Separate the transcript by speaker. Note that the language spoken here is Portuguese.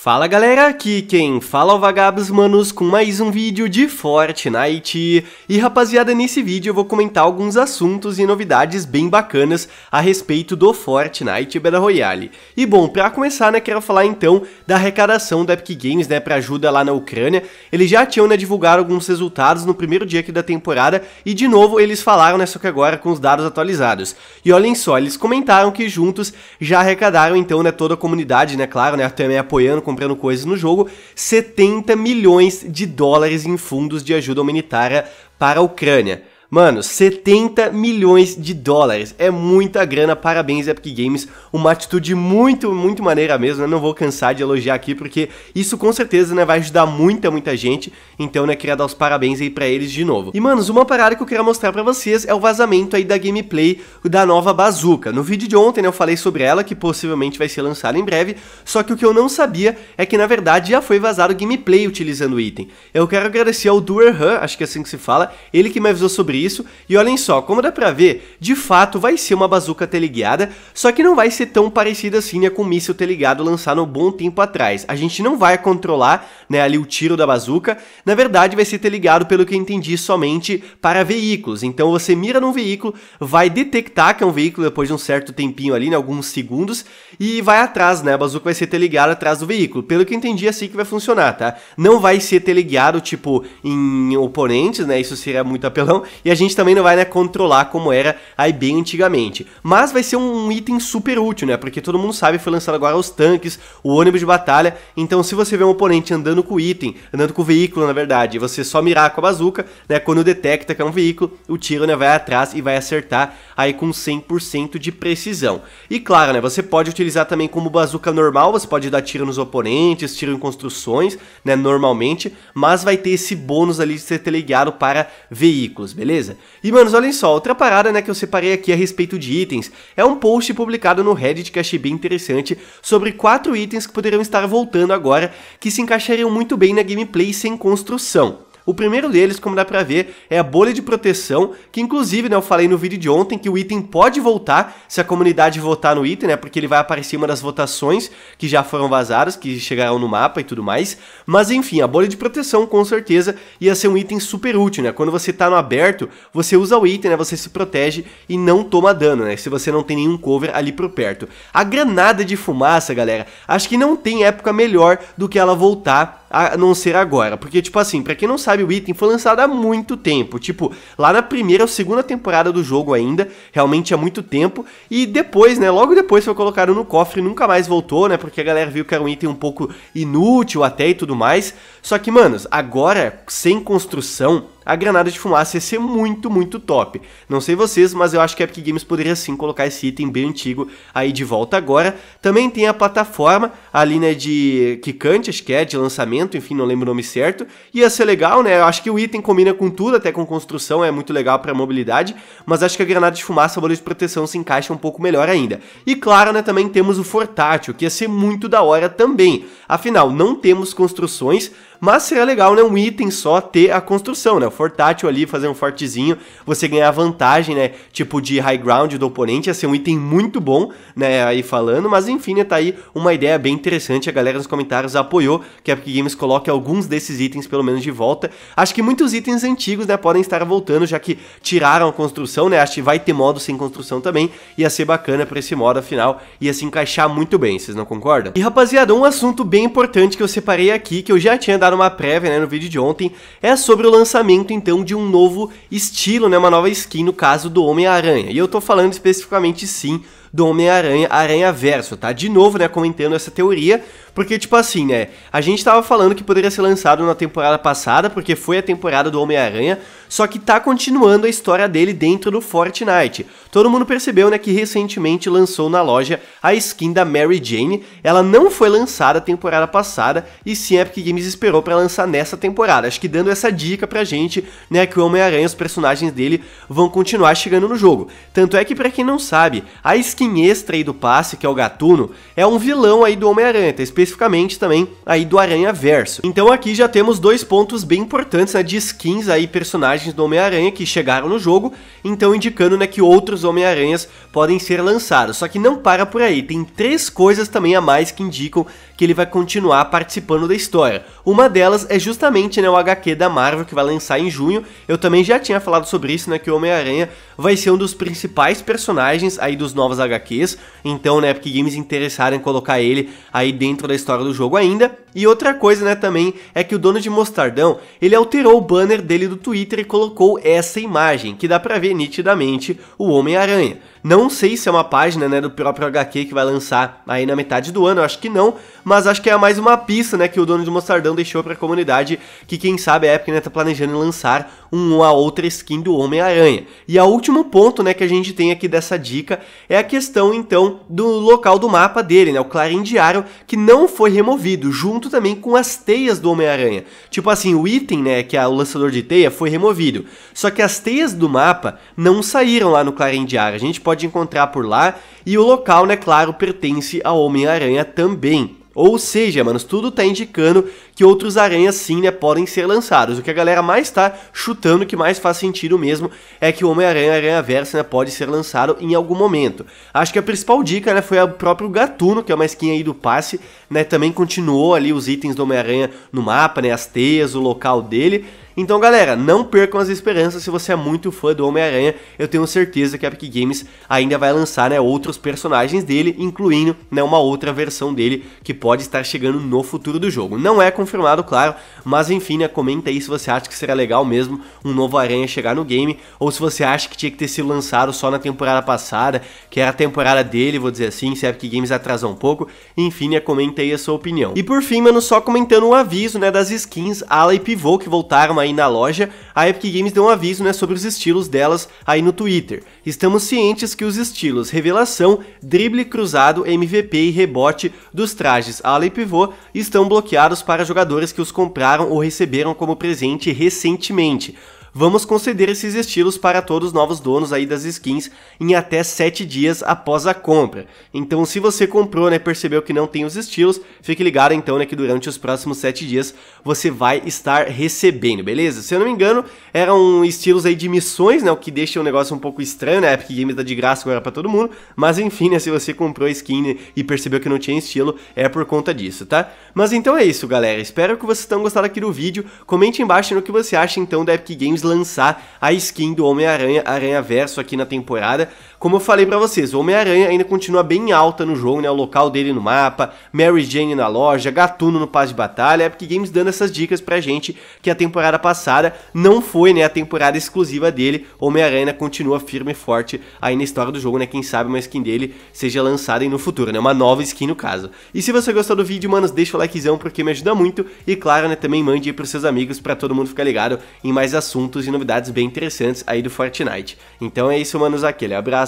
Speaker 1: Fala galera, aqui quem fala é o Vagabos Manos com mais um vídeo de Fortnite. E rapaziada, nesse vídeo eu vou comentar alguns assuntos e novidades bem bacanas a respeito do Fortnite Battle Royale. E bom, pra começar, né, quero falar então da arrecadação da Epic Games, né, pra ajuda lá na Ucrânia. Eles já tinham, né, divulgado alguns resultados no primeiro dia aqui da temporada e de novo eles falaram, né, só que agora com os dados atualizados. E olhem só, eles comentaram que juntos já arrecadaram então, né, toda a comunidade, né, claro, né, também apoiando comprando coisas no jogo, 70 milhões de dólares em fundos de ajuda humanitária para a Ucrânia. Mano, 70 milhões de dólares. É muita grana. Parabéns, Epic Games. Uma atitude muito, muito maneira mesmo. Eu não vou cansar de elogiar aqui, porque isso com certeza né, vai ajudar muita, muita gente. Então, né, queria dar os parabéns aí pra eles de novo. E, manos, uma parada que eu queria mostrar pra vocês é o vazamento aí da gameplay da nova bazuca. No vídeo de ontem, né, eu falei sobre ela, que possivelmente vai ser lançada em breve. Só que o que eu não sabia é que, na verdade, já foi vazado gameplay utilizando o item. Eu quero agradecer ao Doer Her, acho que é assim que se fala, ele que me avisou sobre isso. E olhem só, como dá pra ver, de fato vai ser uma bazuca teleguiada, só que não vai ser tão parecida assim né, com o míssil teleguiado lançado um bom tempo atrás. A gente não vai controlar né, ali o tiro da bazuca, na verdade vai ser teleguiado, pelo que eu entendi, somente para veículos. Então você mira num veículo, vai detectar que é um veículo depois de um certo tempinho ali, né, alguns segundos, e vai atrás, né, a bazuca vai ser teleguiada atrás do veículo. Pelo que eu entendi, é assim que vai funcionar, tá? Não vai ser teleguiado, tipo, em oponentes, né, isso seria muito apelão, e a gente também não vai né, controlar como era aí bem antigamente. Mas vai ser um item super útil, né? Porque todo mundo sabe, foi lançado agora os tanques, o ônibus de batalha. Então, se você vê um oponente andando com o item, andando com o veículo, na verdade, e você só mirar com a bazuca, né? Quando detecta que é um veículo, o tiro né, vai atrás e vai acertar aí com 100% de precisão. E claro, né? Você pode utilizar também como bazuca normal, você pode dar tiro nos oponentes, tiro em construções, né? Normalmente, mas vai ter esse bônus ali de ser teleguiado para veículos, beleza? beleza? E manos, olhem só, outra parada né, que eu separei aqui a respeito de itens é um post publicado no Reddit que achei bem interessante sobre quatro itens que poderiam estar voltando agora que se encaixariam muito bem na gameplay sem construção. O primeiro deles, como dá pra ver, é a bolha de proteção, que inclusive, né, eu falei no vídeo de ontem que o item pode voltar se a comunidade votar no item, né, porque ele vai aparecer uma das votações que já foram vazadas, que chegarão no mapa e tudo mais. Mas enfim, a bolha de proteção com certeza ia ser um item super útil, né? Quando você tá no aberto, você usa o item, né, você se protege e não toma dano, né? Se você não tem nenhum cover ali por perto. A granada de fumaça, galera, acho que não tem época melhor do que ela voltar a não ser agora. Porque, tipo assim, para quem não sabe, o item foi lançado há muito tempo. Tipo, lá na primeira ou segunda temporada do jogo ainda, realmente há muito tempo. E depois, né, logo depois foi colocado no cofre e nunca mais voltou, né? Porque a galera viu que era um item um pouco inútil até e tudo mais. Só que, manos, agora, sem construção, a granada de fumaça ia ser muito, muito top. Não sei vocês, mas eu acho que a Epic Games poderia sim colocar esse item bem antigo aí de volta agora. Também tem a plataforma ali, né, de Kikante, acho que é, de lançamento, enfim, não lembro o nome certo. Ia ser legal, né, eu acho que o item combina com tudo, até com construção, é muito legal pra mobilidade, mas acho que a granada de fumaça, o bolha de proteção se encaixa um pouco melhor ainda. E claro, né, também temos o fortátil, que ia ser muito da hora também. Afinal, não temos construções, mas seria legal, né, um item só ter a construção, né, o fortátil ali, fazer um fortezinho, você ganhar vantagem, né, tipo de high ground do oponente, ia ser um item muito bom, né, aí falando, mas enfim, né, tá aí uma ideia bem interessante, a galera nos comentários apoiou que a Epic Games coloque alguns desses itens pelo menos de volta, acho que muitos itens antigos, né, podem estar voltando, já que tiraram a construção, né, acho que vai ter modo sem construção também, ia ser bacana pra esse modo, afinal, ia se encaixar muito bem, vocês não concordam? E rapaziada, um assunto bem importante que eu separei aqui, que eu já tinha dado uma prévia né, no vídeo de ontem, é sobre o lançamento então de um novo estilo, né, uma nova skin no caso do Homem-Aranha. E eu tô falando especificamente sim do Homem-Aranha, Aranha Verso, tá? De novo, né, comentando essa teoria, porque, tipo assim, né, a gente tava falando que poderia ser lançado na temporada passada, porque foi a temporada do Homem-Aranha, só que tá continuando a história dele dentro do Fortnite. Todo mundo percebeu, né, que recentemente lançou na loja a skin da Mary Jane, ela não foi lançada a temporada passada, e sim a Epic Games esperou para lançar nessa temporada, acho que dando essa dica pra gente, né, que o Homem-Aranha, os personagens dele vão continuar chegando no jogo. Tanto é que, para quem não sabe, a skin skin extra aí do passe, que é o Gatuno, é um vilão aí do Homem-Aranha, tá? especificamente também aí do Aranha Verso. Então aqui já temos dois pontos bem importantes né, de skins aí, personagens do Homem-Aranha que chegaram no jogo, então indicando né, que outros Homem-Aranhas podem ser lançados. Só que não para por aí, tem três coisas também a mais que indicam que ele vai continuar participando da história. Uma delas é justamente né, o HQ da Marvel que vai lançar em junho. Eu também já tinha falado sobre isso, né? Que o Homem-Aranha vai ser um dos principais personagens aí dos novos HQs. Então, né, Porque Games interessaram em colocar ele aí dentro da história do jogo ainda. E outra coisa, né, também é que o dono de Mostardão, ele alterou o banner dele do Twitter e colocou essa imagem, que dá para ver nitidamente o Homem-Aranha. Não sei se é uma página, né, do próprio HQ que vai lançar aí na metade do ano, acho que não, mas acho que é mais uma pista, né, que o dono do Mostardão deixou para a comunidade, que quem sabe a época né, tá planejando lançar uma outra skin do Homem-Aranha. E o último ponto né, que a gente tem aqui dessa dica é a questão então do local do mapa dele, né, o clarindiário, que não foi removido, junto também com as teias do Homem-Aranha. Tipo assim, o item, né, que é o lançador de teia, foi removido. Só que as teias do mapa não saíram lá no clarindiário. A gente pode encontrar por lá e o local, né, claro, pertence ao Homem-Aranha também. Ou seja, mano tudo tá indicando que outros aranhas sim, né, podem ser lançados. O que a galera mais tá chutando, que mais faz sentido mesmo, é que o Homem-Aranha Aranha Versa, né, pode ser lançado em algum momento. Acho que a principal dica, né, foi o próprio Gatuno, que é uma skin aí do passe, né, também continuou ali os itens do Homem-Aranha no mapa, né, as teias, o local dele. Então, galera, não percam as esperanças se você é muito fã do Homem-Aranha. Eu tenho certeza que a Epic Games ainda vai lançar né, outros personagens dele, incluindo né, uma outra versão dele que pode estar chegando no futuro do jogo. Não é com confirmado, claro, mas enfim, né, comenta aí se você acha que seria legal mesmo um novo Aranha chegar no game, ou se você acha que tinha que ter sido lançado só na temporada passada, que era a temporada dele, vou dizer assim, se é Epic Games atrasou um pouco, enfim, né, comenta aí a sua opinião. E por fim, mano, só comentando um aviso, né, das skins Ala e Pivô que voltaram aí na loja, a Epic Games deu um aviso, né, sobre os estilos delas aí no Twitter. Estamos cientes que os estilos Revelação, Drible Cruzado, MVP e Rebote dos trajes Ala e Pivô estão bloqueados para jogar jogadores que os compraram ou receberam como presente recentemente vamos conceder esses estilos para todos os novos donos aí das skins em até 7 dias após a compra. Então se você comprou, né, percebeu que não tem os estilos, fique ligado então, né, que durante os próximos 7 dias você vai estar recebendo, beleza? Se eu não me engano, eram estilos aí de missões, né, o que deixa o negócio um pouco estranho, né, a Epic Games dá tá de graça agora para todo mundo, mas enfim, né, se você comprou a skin e percebeu que não tinha estilo, é por conta disso, tá? Mas então é isso, galera, espero que vocês tenham gostado aqui do vídeo, comente embaixo no que você acha então da Epic Games lançar a skin do Homem-Aranha, Aranha Verso aqui na temporada, como eu falei para vocês, o Homem-Aranha ainda continua bem alta no jogo, né? O local dele no mapa, Mary Jane na loja, Gatuno no passe de batalha, Epic Games dando essas dicas pra gente que a temporada passada não foi, né, a temporada exclusiva dele. Homem-Aranha continua firme e forte aí na história do jogo, né? Quem sabe uma skin dele seja lançada aí no futuro, né? Uma nova skin no caso. E se você gostou do vídeo, manos, deixa o likezão porque me ajuda muito e claro, né, também mande aí pros seus amigos para todo mundo ficar ligado em mais assuntos e novidades bem interessantes aí do Fortnite. Então é isso, manos, aquele abraço